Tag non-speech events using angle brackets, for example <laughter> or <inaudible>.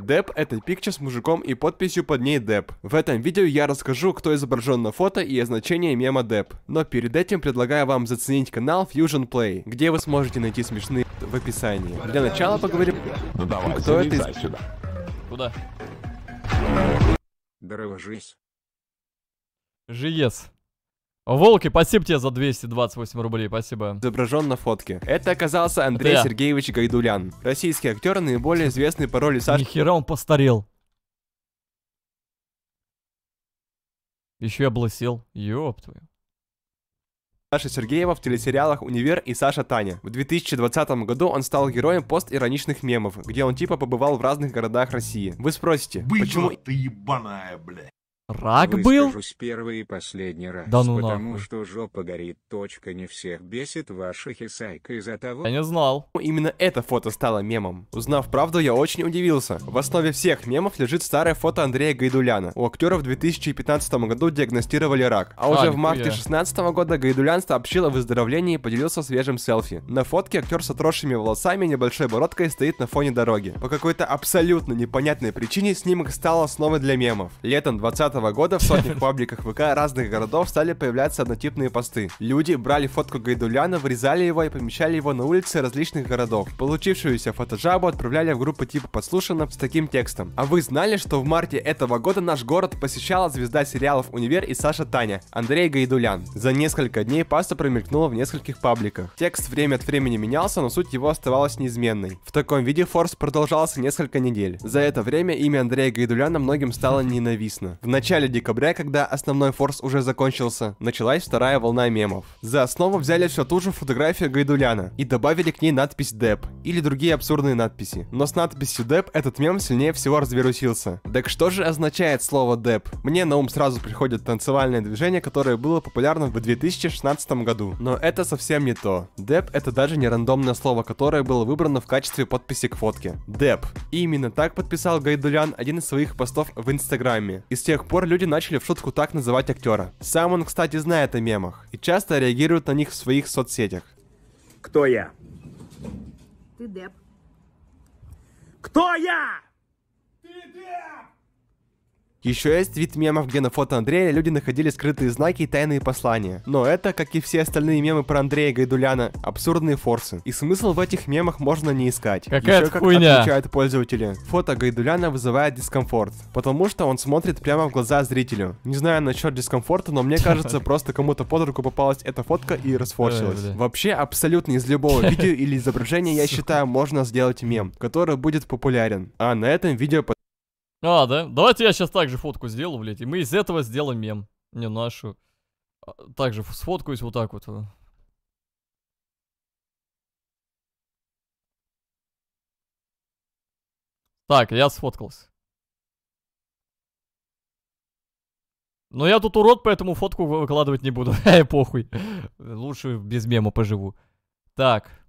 Деп — это пикча с мужиком и подписью под ней Деп. В этом видео я расскажу, кто изображен на фото и значение мема Деп. Но перед этим предлагаю вам заценить канал Fusion Play, где вы сможете найти смешные в описании. Для начала поговорим, ну, давай, кто это из... сюда. Куда? Здорово, жизнь. Жиец. Волки, спасибо тебе за 228 рублей, спасибо. Изображен на фотке. Это оказался Андрей Это Сергеевич Гайдулян. Российский актер, наиболее известный по роли Саши... Нихера он постарел. Еще и облысел. Ёб твою. Саша Сергеева в телесериалах «Универ» и «Саша Таня». В 2020 году он стал героем пост мемов, где он типа побывал в разных городах России. Вы спросите, Было почему... ты ебаная, бля. Рак был? первый и последний раз, да ну потому нахуй. что жопа горит. Точка не всех бесит ваша хисайка из-за того... Я не знал. Именно это фото стало мемом. Узнав правду, я очень удивился. В основе всех мемов лежит старое фото Андрея Гайдуляна. У актера в 2015 году диагностировали рак. А, а в марте 2016 года Гайдулян сообщил о выздоровлении и поделился свежим селфи. На фотке актер с отросшими волосами и небольшой бородкой стоит на фоне дороги. По какой-то абсолютно непонятной причине снимок стал основой для мемов. Летом 20 2020 года в сотнях пабликах ВК разных городов стали появляться однотипные посты. Люди брали фотку Гайдуляна, вырезали его и помещали его на улице различных городов. Получившуюся фотожабу отправляли в группы типа «Подслушано» с таким текстом. А вы знали, что в марте этого года наш город посещала звезда сериалов «Универ» и «Саша Таня» Андрей Гайдулян? За несколько дней паста промелькнула в нескольких пабликах. Текст время от времени менялся, но суть его оставалась неизменной. В таком виде форс продолжался несколько недель. За это время имя Андрея Гайдуляна многим стало ненавистно. В начале начале декабря, когда основной форс уже закончился, началась вторая волна мемов. За основу взяли все ту же фотографию Гайдуляна и добавили к ней надпись «Деп» или другие абсурдные надписи. Но с надписью «Деп» этот мем сильнее всего развирусился. Так что же означает слово «Деп»? Мне на ум сразу приходит танцевальное движение, которое было популярно в 2016 году. Но это совсем не то. «Деп» — это даже не рандомное слово, которое было выбрано в качестве подписи к фотке. «Деп». И именно так подписал Гайдулян один из своих постов в Инстаграме. Из тех пор люди начали в шутку так называть актера. Сам он, кстати, знает о мемах и часто реагирует на них в своих соцсетях. Кто я? Ты Деп. Кто я? Ты Деп! Еще есть вид мемов, где на фото Андрея люди находили скрытые знаки и тайные послания. Но это, как и все остальные мемы про Андрея Гайдуляна, абсурдные форсы. И смысл в этих мемах можно не искать. Какая Еще как хуйня. отмечают пользователи, фото Гайдуляна вызывает дискомфорт, потому что он смотрит прямо в глаза зрителю. Не знаю насчет дискомфорта, но мне кажется, просто кому-то под руку попалась эта фотка и расфорсилась. Вообще, абсолютно из любого <laughs> видео или изображения, я считаю, можно сделать мем, который будет популярен. А на этом видео а, да? Давайте я сейчас также фотку сделаю, блядь, и мы из этого сделаем мем. Не нашу. А, также сфоткаюсь вот так вот. Так, я сфоткался. Но я тут урод, поэтому фотку выкладывать не буду. <laughs> Эй, похуй. Лучше без мема поживу. Так.